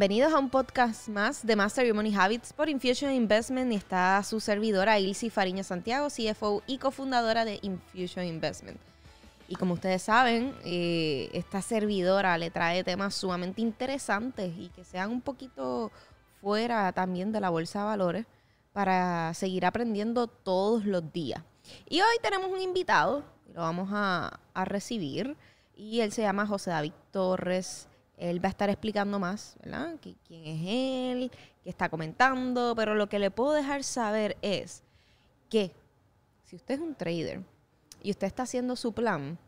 Bienvenidos a un podcast más de Master Your Money Habits por Infusion Investment y está su servidora Ilsi Fariña Santiago, CFO y cofundadora de Infusion Investment. Y como ustedes saben, eh, esta servidora le trae temas sumamente interesantes y que sean un poquito fuera también de la bolsa de valores para seguir aprendiendo todos los días. Y hoy tenemos un invitado, lo vamos a, a recibir, y él se llama José David Torres él va a estar explicando más, ¿verdad? ¿Quién es él? ¿Qué está comentando? Pero lo que le puedo dejar saber es que si usted es un trader y usted está haciendo su plan,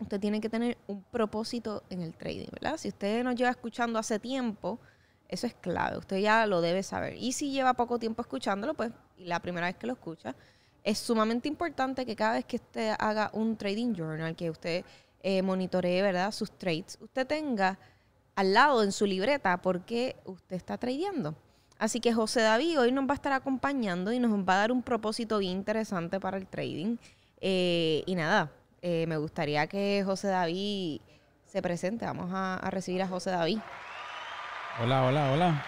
usted tiene que tener un propósito en el trading, ¿verdad? Si usted nos lleva escuchando hace tiempo, eso es clave, usted ya lo debe saber. Y si lleva poco tiempo escuchándolo, pues la primera vez que lo escucha, es sumamente importante que cada vez que usted haga un trading journal, que usted eh, monitoree, ¿verdad? Sus trades, usted tenga al lado en su libreta porque usted está tradeando. Así que José David hoy nos va a estar acompañando y nos va a dar un propósito bien interesante para el trading. Eh, y nada, eh, me gustaría que José David se presente. Vamos a, recibir a José David. Hola, hola, hola.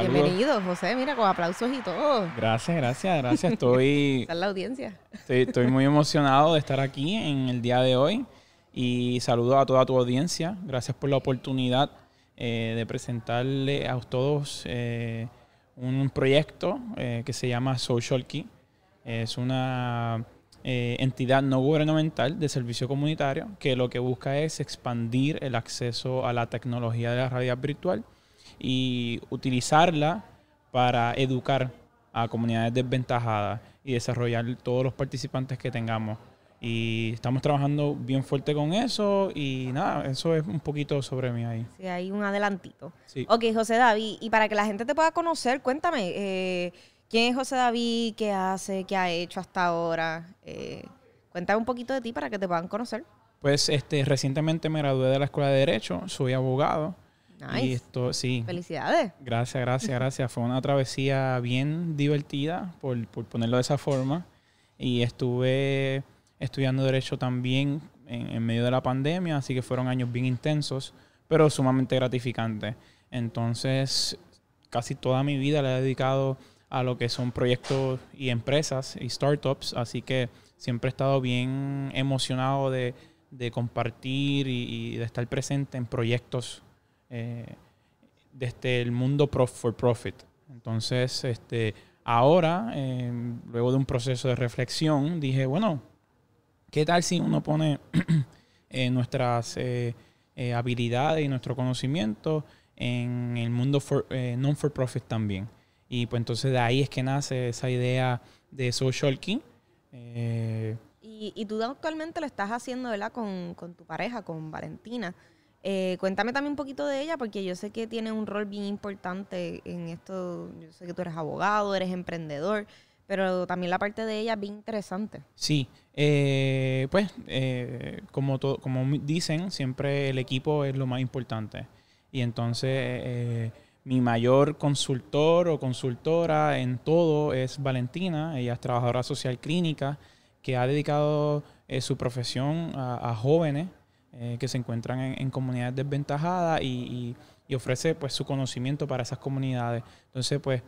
Bienvenido, José. Mira, con aplausos y todo. Gracias, gracias, gracias. Estoy. la audiencia. Estoy, estoy muy emocionado de estar aquí en el día de hoy y saludo a toda tu audiencia. Gracias por la oportunidad eh, de presentarle a todos eh, un proyecto eh, que se llama Social Key. Es una entidad no gubernamental de servicio comunitario que lo que busca es expandir el acceso a la tecnología de la realidad virtual y utilizarla para educar a comunidades desventajadas y desarrollar todos los participantes que tengamos y estamos trabajando bien fuerte con eso y nada, eso es un poquito sobre mí ahí. Sí, hay un adelantito. Sí. Ok, José David, y para que la gente te pueda conocer, cuéntame, eh, ¿quién es José David? ¿Qué hace? ¿Qué ha hecho hasta ahora? Eh, cuéntame un poquito de ti para que te puedan conocer. Pues este, recientemente me gradué de la Escuela de Derecho, soy abogado. Nice. Y esto, sí. Felicidades. Gracias, gracias, gracias. Fue una travesía bien divertida, por, por ponerlo de esa forma. Y estuve estudiando derecho también en, medio de la pandemia, así que fueron años bien intensos, pero sumamente gratificantes. Entonces, casi toda mi vida la he dedicado a lo que son proyectos y empresas y startups, así que siempre he estado bien emocionado de, compartir y, de estar presente en proyectos eh, desde el mundo prof for profit. Entonces, este, ahora, eh, luego de un proceso de reflexión, dije, bueno, ¿Qué tal si uno pone eh, nuestras eh, eh, habilidades y nuestro conocimiento en el mundo non-for-profit también? Y pues entonces de ahí es que nace esa idea de social key. Y, y, tú actualmente lo estás haciendo, ¿verdad? Con, con tu pareja, con Valentina. cuéntame también un poquito de ella, porque yo sé que tiene un rol bien importante en esto. Yo sé que tú eres abogado, eres emprendedor pero también la parte de ella es bien interesante. Sí, eh, pues eh, como, como dicen, siempre el equipo es lo más importante. Y entonces eh, mi mayor consultor o consultora en todo es Valentina, ella es trabajadora social clínica que ha dedicado su profesión a, jóvenes que se encuentran en, comunidades desventajadas y, y ofrece pues su conocimiento para esas comunidades. Entonces pues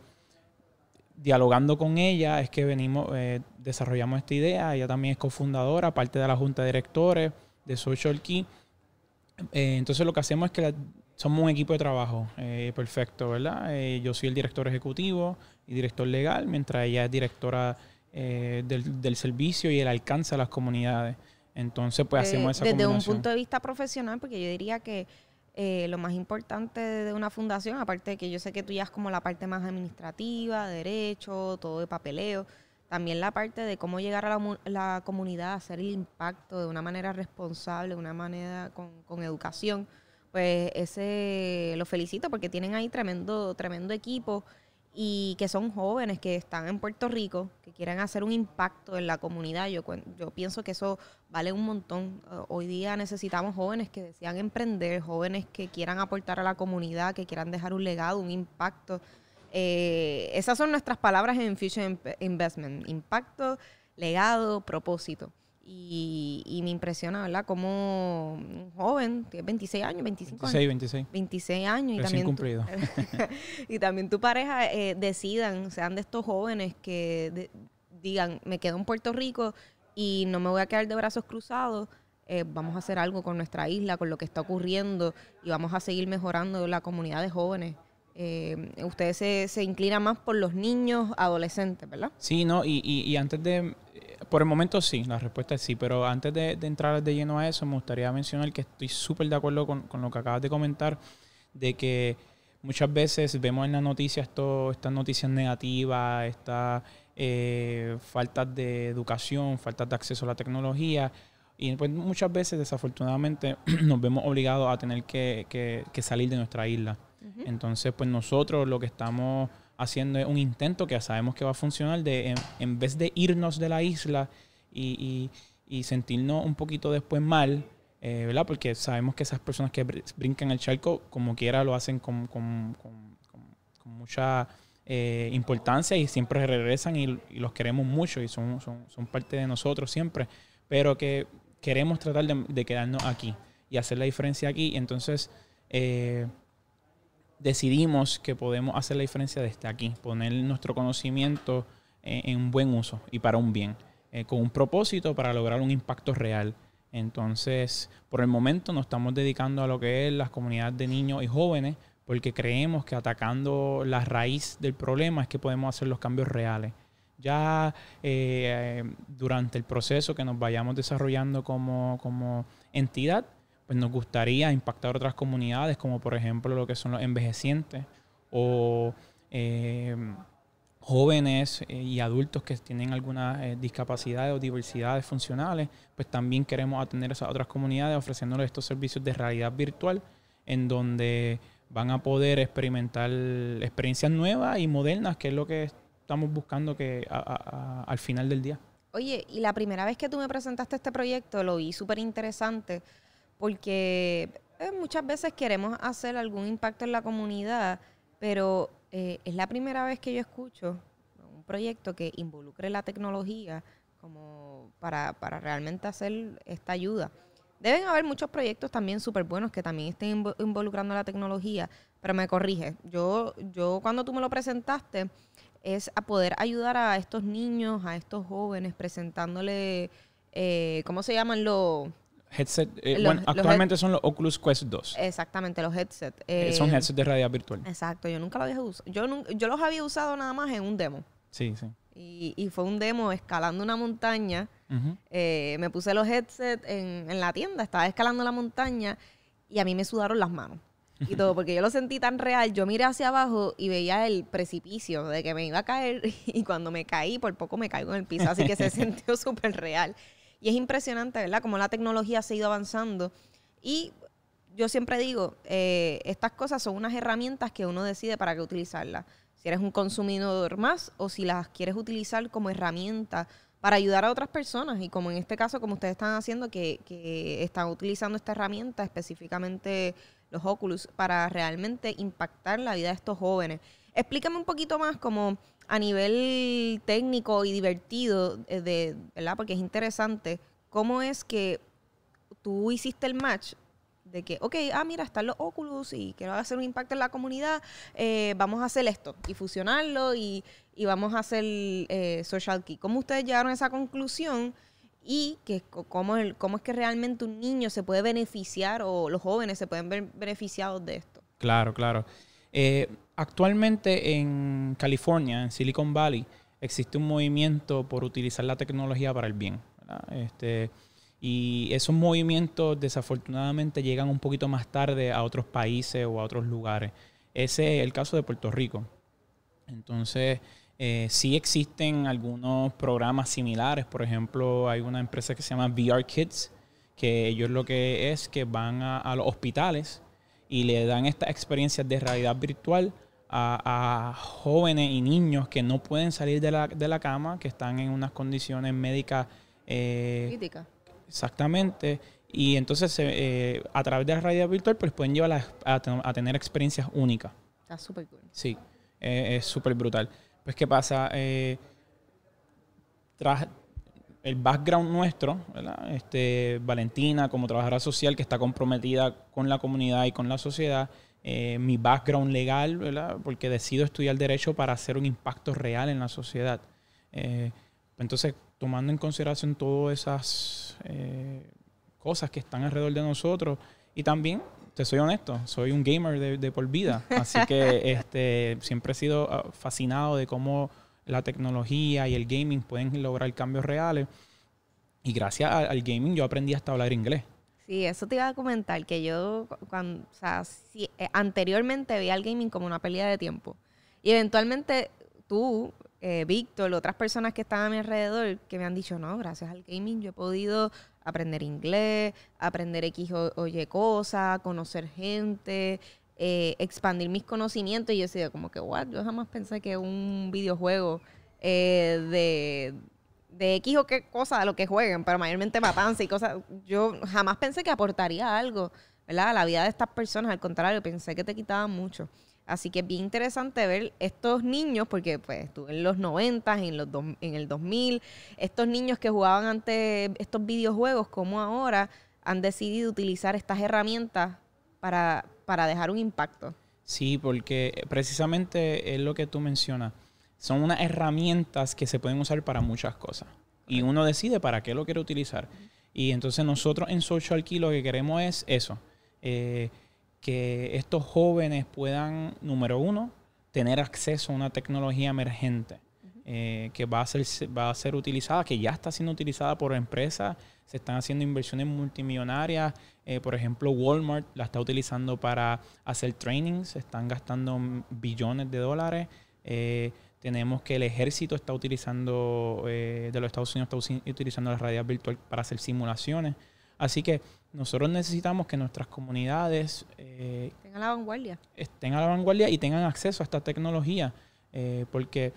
dialogando con ella es que venimos, eh, desarrollamos esta idea. Ella también es cofundadora, parte de la junta de directores de Social Key. Eh, entonces lo que hacemos es que somos un equipo de trabajo eh, perfecto, ¿verdad? yo soy el director ejecutivo y director legal, mientras ella es directora del, servicio y el alcance a las comunidades. Entonces, pues hacemos esa Desde un punto de vista profesional, porque yo diría que eh, lo más importante de una fundación, aparte de que yo sé que tú ya es como la parte más administrativa, derecho, todo de papeleo, también la parte de cómo llegar a la, comunidad, hacer el impacto de una manera responsable, de una manera con, educación, pues ese lo felicito porque tienen ahí tremendo, tremendo equipo y que son jóvenes que están en Puerto Rico, que quieran hacer un impacto en la comunidad. Yo, yo pienso que eso vale un montón. Eh, hoy día necesitamos jóvenes que desean emprender, jóvenes que quieran aportar a la comunidad, que quieran dejar un legado, un impacto. Eh, esas son nuestras palabras en Future Investment, impacto, legado, propósito. Y, me impresiona, ¿verdad? Como un joven, que 26 años, 25 años. 26. años. Y también, y también tu pareja eh, decidan, sean de estos jóvenes que digan, me quedo en Puerto Rico y no me voy a quedar de brazos cruzados. Eh, vamos a hacer algo con nuestra isla, con lo que está ocurriendo y vamos a seguir mejorando la comunidad de jóvenes. Usted eh, ustedes se, se, inclinan más por los niños adolescentes, ¿verdad? Sí, no, y antes de por el momento sí, la respuesta es sí, pero antes de, entrar de lleno a eso, me gustaría mencionar que estoy súper de acuerdo con, lo que acabas de comentar, de que muchas veces vemos en las noticias estas noticias negativas, estas eh, faltas de educación, faltas de acceso a la tecnología, y pues muchas veces desafortunadamente nos vemos obligados a tener que, que, salir de nuestra isla. Entonces, pues nosotros lo que estamos haciendo un intento que sabemos que va a funcionar de en, vez de irnos de la isla y, y, sentirnos un poquito después mal, eh, ¿verdad? Porque sabemos que esas personas que brincan el charco, como quiera, lo hacen con, mucha eh, importancia y siempre regresan y, los queremos mucho y son, son, parte de nosotros siempre, pero que queremos tratar de, quedarnos aquí y hacer la diferencia aquí. Entonces, eh, decidimos que podemos hacer la diferencia desde aquí, poner nuestro conocimiento eh, en buen uso y para un bien, eh, con un propósito para lograr un impacto real. Entonces, por el momento nos estamos dedicando a lo que es las comunidades de niños y jóvenes, porque creemos que atacando la raíz del problema es que podemos hacer los cambios reales. Ya eh, durante el proceso que nos vayamos desarrollando como, como entidad, pues nos gustaría impactar otras comunidades, como por ejemplo lo que son los envejecientes o eh, jóvenes eh, y adultos que tienen algunas discapacidad eh, discapacidades o diversidades funcionales, pues también queremos atender a esas otras comunidades ofreciéndoles estos servicios de realidad virtual en donde van a poder experimentar experiencias nuevas y modernas, que es lo que estamos buscando que al final del día. Oye, y la primera vez que tú me presentaste este proyecto lo vi súper interesante porque eh, muchas veces queremos hacer algún impacto en la comunidad, pero eh, es la primera vez que yo escucho un proyecto que involucre la tecnología como para, realmente hacer esta ayuda. Deben haber muchos proyectos también súper buenos que también estén involucrando la tecnología, pero me corrige. Yo, yo cuando tú me lo presentaste, es a poder ayudar a estos niños, a estos jóvenes, presentándole, eh, ¿cómo se llaman los headset, eh, bueno, actualmente son los Oculus Quest 2. Exactamente, los headset eh, son eh, headsets de realidad virtual. Exacto, yo nunca los había usado. Yo, los había usado nada más en un demo. Sí, sí. Y, fue un demo escalando una montaña. me puse los headsets en, en la tienda, estaba escalando la montaña y a mí me sudaron las manos y todo, porque yo lo sentí tan real. Yo miré hacia abajo y veía el precipicio de que me iba a caer y cuando me caí, por poco me caigo en el piso, así que se sintió súper real. Y es impresionante, ¿verdad? Como la tecnología se ha ido avanzando. Y yo siempre digo, eh, estas cosas son unas herramientas que uno decide para qué utilizarlas. Si eres un consumidor más o si las quieres utilizar como herramienta para ayudar a otras personas. Y como en este caso, como ustedes están haciendo, que, que están utilizando esta herramienta, específicamente los Oculus, para realmente impactar la vida de estos jóvenes. Explícame un poquito más como a nivel técnico y divertido, eh, de, ¿verdad? Porque es interesante, ¿cómo es que tú hiciste el match de que, ok, ah, mira, están los Oculus y quiero hacer un impacto en la comunidad, eh, vamos a hacer esto y fusionarlo y, vamos a hacer eh, Social Key. ¿Cómo ustedes llegaron a esa conclusión? Y ¿cómo, cómo es que realmente un niño se puede beneficiar o los jóvenes se pueden ver beneficiados de esto. Claro, claro. Eh, Actualmente en California, en Silicon Valley, existe un movimiento por utilizar la tecnología para el bien. Este, y esos movimientos desafortunadamente llegan un poquito más tarde a otros países o a otros lugares. Ese es el caso de Puerto Rico. Entonces, eh, sí existen algunos programas similares. Por ejemplo, hay una empresa que se llama VR Kids, que ellos lo que es que van a, a los hospitales y le dan estas experiencias de realidad virtual a, jóvenes y niños que no pueden salir de la, cama, que están en unas condiciones médicas. Eh, Críticas. Exactamente. Y entonces, eh, a través de la realidad virtual, pues pueden llevar a, tener experiencias únicas. Está súper cool. Sí, eh, es súper brutal. Pues, ¿qué pasa? tras el background nuestro, este, Valentina, como trabajadora social que está comprometida con la comunidad y con la sociedad, eh, mi background legal, ¿verdad? Porque decido estudiar derecho para hacer un impacto real en la sociedad. Eh, entonces, tomando en consideración todas esas eh, cosas que están alrededor de nosotros y también, te soy honesto, soy un gamer de, por vida, así que este, siempre he sido ah, fascinado de cómo la tecnología y el gaming pueden lograr cambios reales. Y gracias al, al gaming yo aprendí hasta hablar inglés. Sí, eso te iba a comentar, que yo cuando, si, eh, anteriormente vi al gaming como una pérdida de tiempo. Y eventualmente tú, eh, Víctor, otras personas que estaban a mi alrededor, que me han dicho, no, gracias al gaming yo he podido aprender inglés, aprender X o, Y cosas, conocer gente, eh, expandir mis conocimientos. Y yo he sido como que, what, yo jamás pensé que un videojuego de de X o qué cosa de lo que jueguen, pero mayormente matanza y cosas. Yo jamás pensé que aportaría algo, ¿verdad? A la vida de estas personas, al contrario, pensé que te quitaban mucho. Así que es bien interesante ver estos niños, porque pues en los 90, en, los en el 2000, estos niños que jugaban ante estos videojuegos, como ahora han decidido utilizar estas herramientas para, para dejar un impacto. Sí, porque precisamente es lo que tú mencionas son unas herramientas que se pueden usar para muchas cosas. Y uno decide para qué lo quiere utilizar. Y entonces nosotros en Social Key lo que queremos es eso. Eh, que estos jóvenes puedan, número uno, tener acceso a una tecnología emergente eh, que va a, ser, va a ser utilizada, que ya está siendo utilizada por empresas, se están haciendo inversiones multimillonarias, eh, por ejemplo Walmart la está utilizando para hacer trainings se están gastando billones de dólares. Eh, tenemos que el ejército está utilizando, eh, de los Estados Unidos está utilizando las realidad virtual para hacer simulaciones. Así que nosotros necesitamos que nuestras comunidades... Eh, la vanguardia. Estén a la vanguardia y tengan acceso a esta tecnología, eh, porque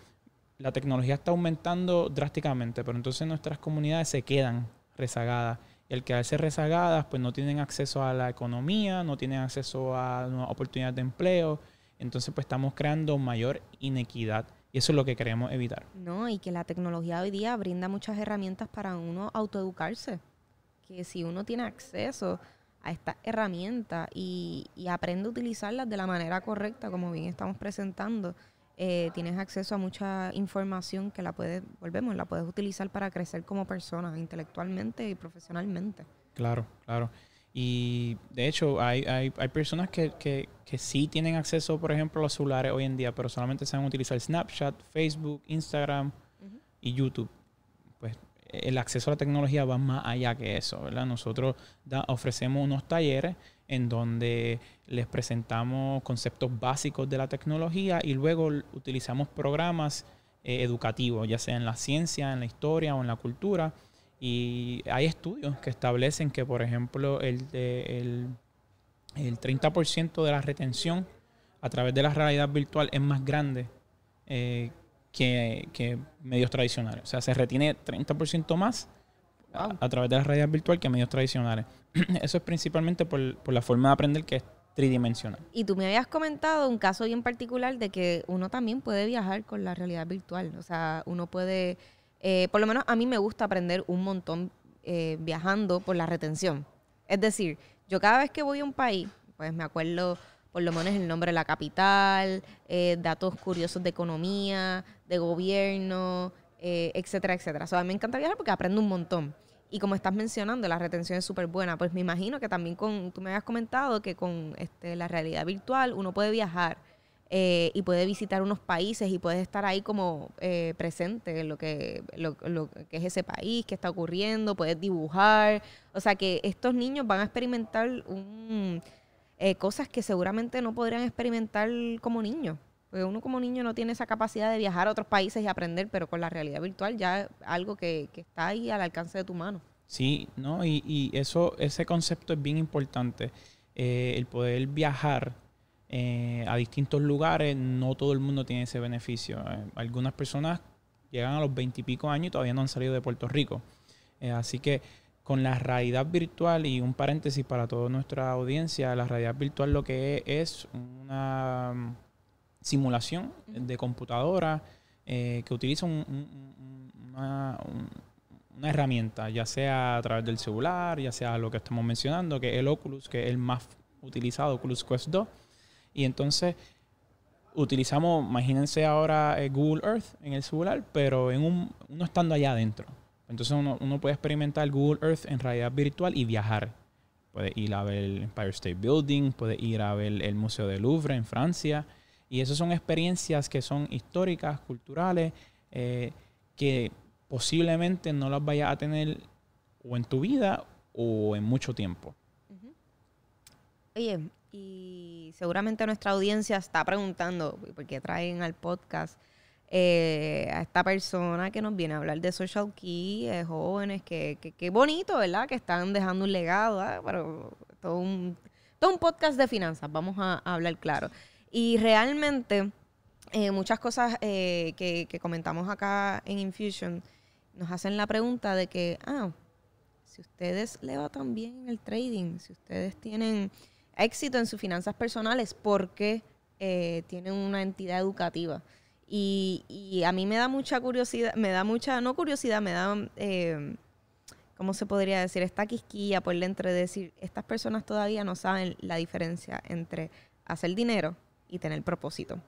la tecnología está aumentando drásticamente, pero entonces nuestras comunidades se quedan rezagadas. Y al quedarse rezagadas, pues no tienen acceso a la economía, no tienen acceso a nuevas oportunidades de empleo. Entonces, pues estamos creando mayor inequidad. Y eso es lo que queremos evitar. No, y que la tecnología hoy día brinda muchas herramientas para uno autoeducarse. Que si uno tiene acceso a estas herramientas y, aprende a utilizarlas de la manera correcta, como bien estamos presentando, eh, tienes acceso a mucha información que la puedes, volvemos, la puedes utilizar para crecer como persona, intelectualmente y profesionalmente. Claro, claro. Y de hecho, hay, personas que, sí tienen acceso, por ejemplo, a los celulares hoy en día, pero solamente saben utilizar Snapchat, Facebook, Instagram y YouTube. Pues el acceso a la tecnología va más allá que eso, ¿verdad? Nosotros ofrecemos unos talleres en donde les presentamos conceptos básicos de la tecnología y luego utilizamos programas eh, educativos, ya sea en la ciencia, en la historia o en la cultura y hay estudios que establecen que, por ejemplo, el, el, el 30% de la retención a través de la realidad virtual es más grande eh, que, medios tradicionales. O sea, se retiene 30% más a, través de la realidad virtual que medios tradicionales. Eso es principalmente por, por la forma de aprender que es tridimensional. Y tú me habías comentado un caso bien particular de que uno también puede viajar con la realidad virtual. O sea, uno puede eh, por lo menos a mí me gusta aprender un montón eh, viajando por la retención. Es decir, yo cada vez que voy a un país, pues me acuerdo por lo menos el nombre de la capital, eh, datos curiosos de economía, de gobierno, etcétera, etcétera. O sea, a mí me encanta viajar porque aprendo un montón. Y como estás mencionando, la retención es súper buena. Pues me imagino que también con, tú me habías comentado que con este, la realidad virtual uno puede viajar eh, y puede visitar unos países y puede estar ahí como eh, presente en lo que, lo, que es ese país, qué está ocurriendo, puedes dibujar. O sea que estos niños van a experimentar un, eh, cosas que seguramente no podrían experimentar como niños. Porque uno como niño no tiene esa capacidad de viajar a otros países y aprender, pero con la realidad virtual ya algo que, está ahí al alcance de tu mano. Sí, ¿no? Y, y eso, ese concepto es bien importante. el poder viajar eh, a distintos lugares, no todo el mundo tiene ese beneficio. Eh, algunas personas llegan a los veintipico años y todavía no han salido de Puerto Rico. Eh, así que con la realidad virtual, y un paréntesis para toda nuestra audiencia, la realidad virtual lo que es, una mm, simulación de computadora que utiliza una, una herramienta, ya sea a través del celular, ya sea lo que estamos mencionando, que es el Oculus, que es el más utilizado, Oculus Quest 2 y entonces utilizamos, imagínense ahora eh, Google Earth en el celular, pero en un, uno estando allá adentro. Entonces uno, puede experimentar Google Earth en realidad virtual y viajar. Puede ir a ver el Empire State Building, puede ir a ver el Museo del Louvre en Francia. Y esas son experiencias que son históricas, culturales, eh, que posiblemente no las vayas a tener o en tu vida o en mucho tiempo. Oye, y seguramente nuestra audiencia está preguntando por qué traen al podcast eh, a esta persona que nos viene a hablar de social key, eh, jóvenes, que, bonito, ¿verdad? Que están dejando un legado, pero todo un, todo un podcast de finanzas, vamos a, hablar claro. Y realmente eh, muchas cosas que, comentamos acá en Infusion nos hacen la pregunta de que, ah, si ustedes le va tan bien en el trading, si ustedes tienen éxito en sus finanzas personales porque eh, tienen una entidad educativa. Y, a mí me da mucha curiosidad, me da mucha, no curiosidad, me da, eh, ¿cómo se podría decir? Esta quisquilla por entre decir, estas personas todavía no saben la diferencia entre hacer dinero y tener propósito.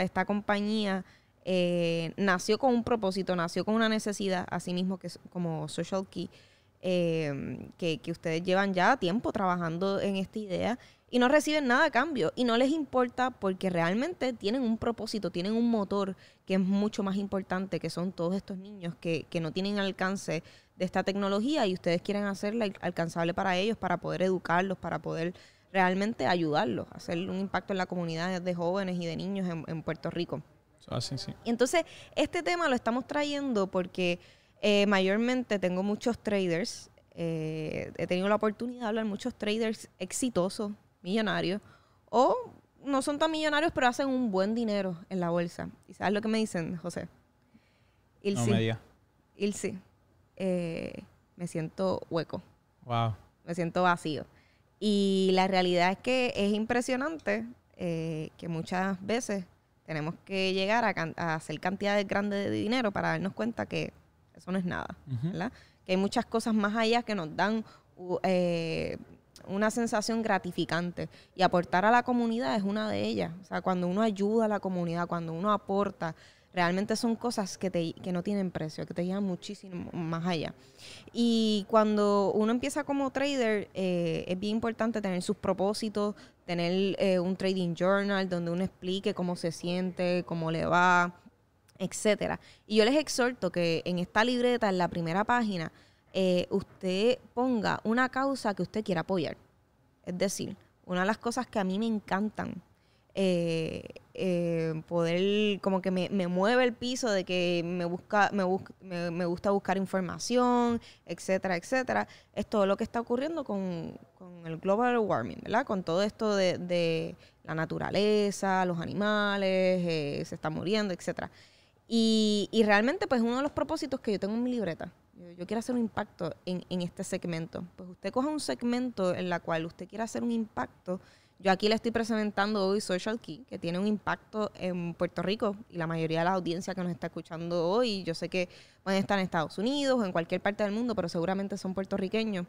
Esta compañía eh, nació con un propósito, nació con una necesidad, así mismo que como Social Key. Em, que, ustedes llevan ya tiempo trabajando en esta idea y no reciben nada a cambio y no les importa porque realmente tienen un propósito, tienen un motor que es mucho más importante, que son todos estos niños que, no tienen alcance de esta tecnología y ustedes quieren hacerla alcanzable para ellos, para poder educarlos, para poder realmente ayudarlos, hacer un impacto en la comunidad de jóvenes y de niños en, Puerto Rico. Ah, sí, sí. Entonces, este tema lo estamos trayendo porque eh, mayormente tengo muchos traders. Eh, he tenido la oportunidad de hablar muchos traders exitosos, millonarios, o no son tan millonarios, pero hacen un buen dinero en la bolsa. ¿Y sabes lo que me dicen, José? y No eh, me siento hueco. Me siento vacío. Y la realidad es que es impresionante que muchas veces tenemos que llegar a, a hacer cantidades grandes de dinero para darnos cuenta que eso no es nada, ¿verdad? Que hay muchas cosas más allá que nos dan uh, eh, una sensación gratificante y aportar a la comunidad es una de ellas. O sea, cuando uno ayuda a la comunidad, cuando uno aporta, realmente son cosas que, te, no tienen precio, que te llevan muchísimo más allá. Y cuando uno empieza como trader, eh, es bien importante tener sus propósitos, tener eh, un trading journal donde uno explique cómo se siente, cómo le va, etcétera. Y yo les exhorto que en esta libreta, en la primera página, eh, usted ponga una causa que usted quiera apoyar. Es decir, una de las cosas que a mí me encantan, eh, eh, poder, como que me, mueve el piso de que me, busca, me, me, gusta buscar información, etcétera, etcétera, es todo lo que está ocurriendo con, el global warming, ¿verdad? Con todo esto de, de la naturaleza, los animales, se está muriendo, etcétera. Y, realmente, pues uno de los propósitos que yo tengo en mi libreta, yo, quiero hacer un impacto en, este segmento. Pues usted coja un segmento en la cual usted quiera hacer un impacto. Yo aquí le estoy presentando hoy Social Key, que tiene un impacto en Puerto Rico y la mayoría de la audiencia que nos está escuchando hoy, yo sé que pueden estar en Estados Unidos o en cualquier parte del mundo, pero seguramente son puertorriqueños.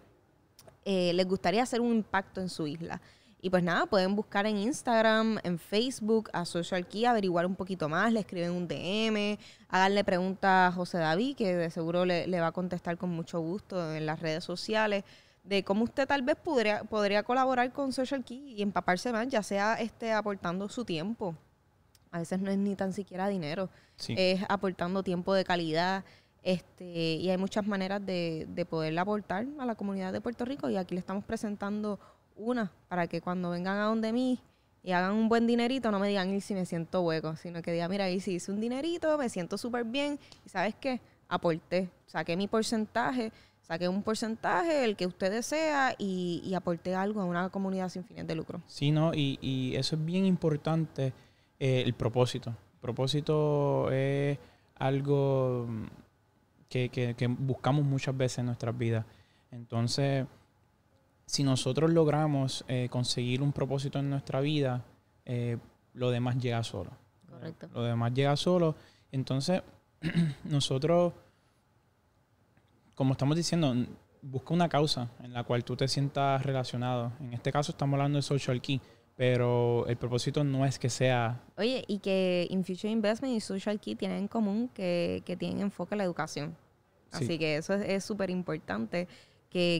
Eh, les gustaría hacer un impacto en su isla. Y pues nada, pueden buscar en Instagram, en Facebook, a Social Key, averiguar un poquito más, le escriben un DM, darle preguntas a José David, que de seguro le, va a contestar con mucho gusto en las redes sociales, de cómo usted tal vez podría, podría colaborar con Social Key y empaparse más, ya sea este, aportando su tiempo. A veces no es ni tan siquiera dinero, es aportando tiempo de calidad. Este, y hay muchas maneras de, de poder aportar a la comunidad de Puerto Rico y aquí le estamos presentando una, para que cuando vengan a donde mí y hagan un buen dinerito, no me digan, ir si me siento hueco, sino que digan, mira, y si hice un dinerito, me siento súper bien, y sabes qué, aporté, saqué mi porcentaje, saqué un porcentaje, el que usted desea, y, y aporté algo a una comunidad sin fines de lucro. Sí, no, y, eso es bien importante, eh, el propósito. El propósito es algo mm, que buscamos muchas veces en nuestras vidas. Entonces, si nosotros logramos eh, conseguir un propósito en nuestra vida, eh, lo demás llega solo. Correcto. Lo demás llega solo. Entonces, nosotros, como estamos diciendo, busca una causa en la cual tú te sientas relacionado. En este caso estamos hablando de social key, pero el propósito no es que sea... Oye, y que In Future Investment y social key tienen en común que, tienen enfoque la educación. Así que eso es súper importante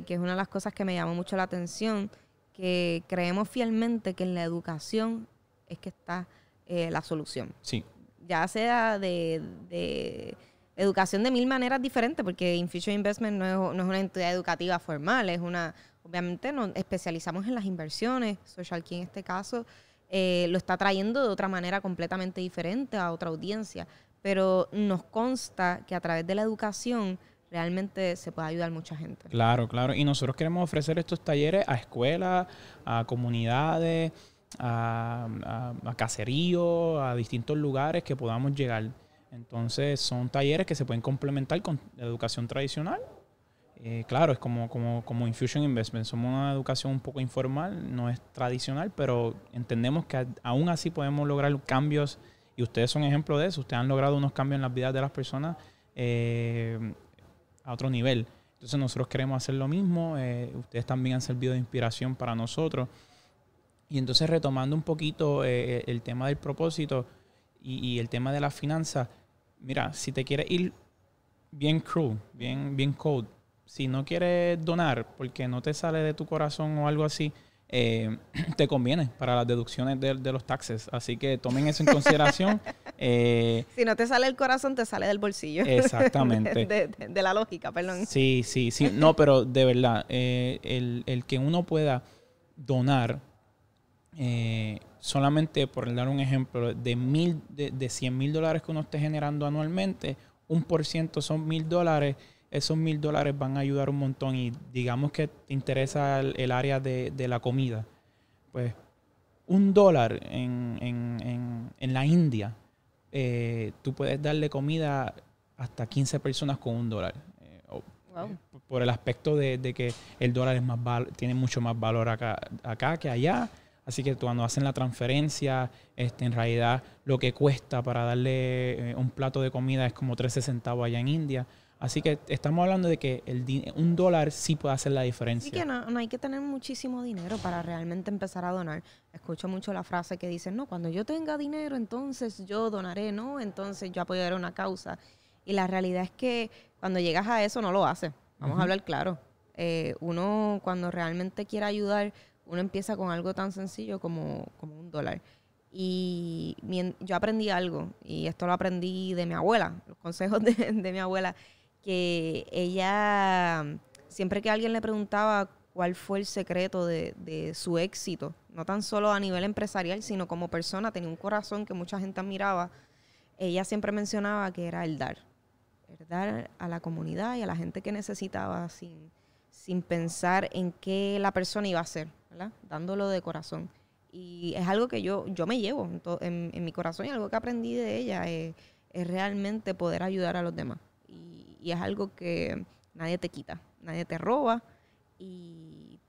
que, es una de las cosas que me llamó mucho la atención, que creemos fielmente que en la educación es que está eh, la solución. Sí. Ya sea de, educación de mil maneras diferentes, porque Infuture Investment no es, una entidad educativa formal, es una, obviamente nos especializamos en las inversiones, Social Key en este caso eh, lo está trayendo de otra manera completamente diferente a otra audiencia, pero nos consta que a través de la educación realmente se puede ayudar mucha gente. Claro, claro. Y nosotros queremos ofrecer estos talleres a escuelas, a comunidades, a, a, a caseríos, a distintos lugares que podamos llegar. Entonces son talleres que se pueden complementar con la educación tradicional. Eh, claro, es como, como, como Infusion Investment. Somos una educación un poco informal, no es tradicional, pero entendemos que aún así podemos lograr cambios y ustedes son ejemplo de eso. Ustedes han logrado unos cambios en las vidas de las personas eh, a otro nivel. Entonces nosotros queremos hacer lo mismo, eh, ustedes también han servido de inspiración para nosotros. Y entonces retomando un poquito eh, eh, el tema del propósito y, el tema de las finanzas, mira, si te quieres ir bien cruel, bien, bien code, si no quieres donar porque no te sale de tu corazón o algo así, te conviene para las deducciones de, de, los taxes. Así que tomen eso en consideración. Eh, si no te sale el corazón, te sale del bolsillo. Exactamente. de, la lógica, perdón. Sí, sí, sí. No, pero de verdad, eh, el, que uno pueda donar, eh, solamente por dar un ejemplo, de, mil, de, 100 mil dólares que uno esté generando anualmente, un por ciento son mil dólares esos mil dólares van a ayudar un montón y digamos que te interesa el, área de, la comida, pues un dólar en, en la India eh, tú puedes darle comida hasta 15 personas con un dólar. Eh, eh, por el aspecto de, que el dólar es más tiene mucho más valor acá, que allá. Así que cuando hacen la transferencia, este, en realidad lo que cuesta para darle un plato de comida es como 13 centavos allá en India. Así que estamos hablando de que el un dólar sí puede hacer la diferencia. Así que no, no, hay que tener muchísimo dinero para realmente empezar a donar. Escucho mucho la frase que dicen, no, cuando yo tenga dinero, entonces yo donaré, ¿no? Entonces yo apoyaré una causa. Y la realidad es que cuando llegas a eso no lo haces. Vamos a hablar claro. Eh, uno cuando realmente quiere ayudar, uno empieza con algo tan sencillo como, como un dólar. Y yo aprendí algo, y esto lo aprendí de mi abuela, los consejos de, de mi abuela que ella, mm, siempre que alguien le preguntaba cuál fue el secreto de, su éxito, no tan solo a nivel empresarial, sino como persona, tenía un corazón que mucha gente admiraba, ella siempre mencionaba que era el dar, el dar a la comunidad y a la gente que necesitaba sin, pensar en qué la persona iba a hacer, dándolo de corazón. Y es algo que yo, yo me llevo en, mi corazón y algo que aprendí de ella es realmente poder ayudar a los demás y es algo que nadie te quita, nadie te roba y,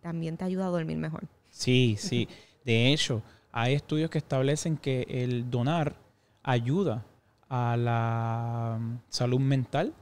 también te ayuda a dormir mejor. Sí, sí. De hecho, hay estudios que establecen que el donar ayuda a la um, salud mental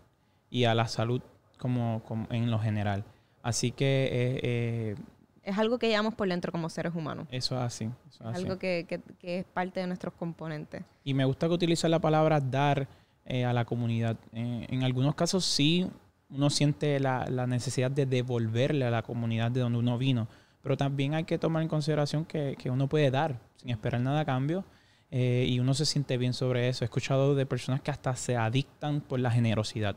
y a la salud como, en lo general. Así que... Eh, eh, es algo que llevamos por dentro como seres humanos. Eso es así. es, algo que, es parte de nuestros componentes. Y me gusta que utilice la palabra dar eh, a la comunidad. Eh, en algunos casos sí uno siente la, la, necesidad de devolverle a la comunidad de donde uno vino, pero también hay que tomar en consideración que, uno puede dar sin esperar nada a cambio. Eh, y uno se siente bien sobre eso. He escuchado de personas que hasta se adictan por la generosidad,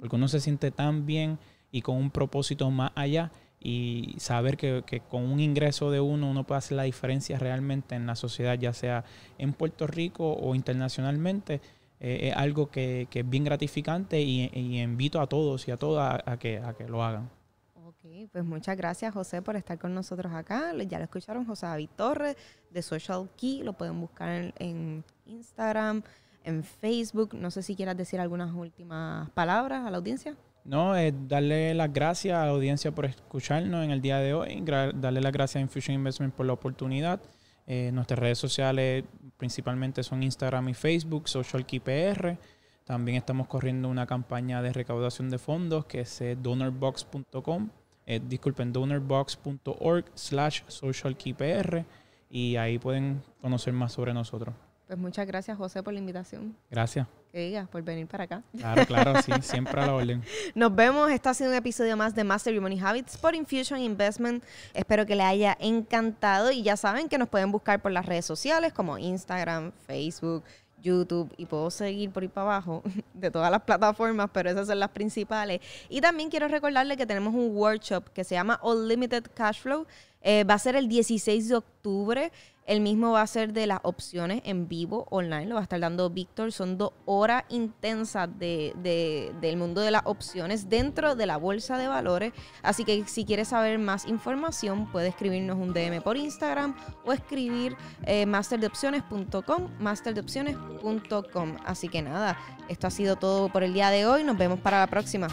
porque uno se siente tan bien y con un propósito más allá y saber que, que, con un ingreso de uno uno puede hacer la diferencia realmente en la sociedad, ya sea en Puerto Rico o internacionalmente, eh, es algo que, que, es bien gratificante y, invito a todos y a todas a, que, a que lo hagan. Ok, pues muchas gracias José por estar con nosotros acá. Ya lo escucharon José David Torres de Social Key, lo pueden buscar en, Instagram, en Facebook. No sé si quieras decir algunas últimas palabras a la audiencia. No, es eh, darle las gracias a la audiencia por escucharnos en el día de hoy, darle las gracias a Infusion Investment por la oportunidad. Eh, nuestras redes sociales principalmente son Instagram y Facebook, Social PR. También estamos corriendo una campaña de recaudación de fondos que es eh, donorbox.com, eh, disculpen, donorbox.org slash y ahí pueden conocer más sobre nosotros. Pues muchas gracias José por la invitación. Gracias. Que por venir para acá. Claro, claro, sí, siempre a la orden. Nos vemos. Este ha sido un episodio más de Master Money Habits por Infusion Investment. Espero que le haya encantado y ya saben que nos pueden buscar por las redes sociales como Instagram, Facebook, YouTube y puedo seguir por ahí para abajo de todas las plataformas, pero esas son las principales. Y también quiero recordarle que tenemos un workshop que se llama Unlimited Cash Flow. Eh, va a ser el 16 de octubre. El mismo va a ser de las opciones en vivo, online, lo va a estar dando Víctor. Son dos horas intensas de, del mundo de las opciones dentro de la bolsa de valores. Así que si quieres saber más información, puede escribirnos un DM por Instagram o escribir eh, masterdeopciones.com, masterdeopciones.com. Así que nada, esto ha sido todo por el día de hoy. Nos vemos para la próxima.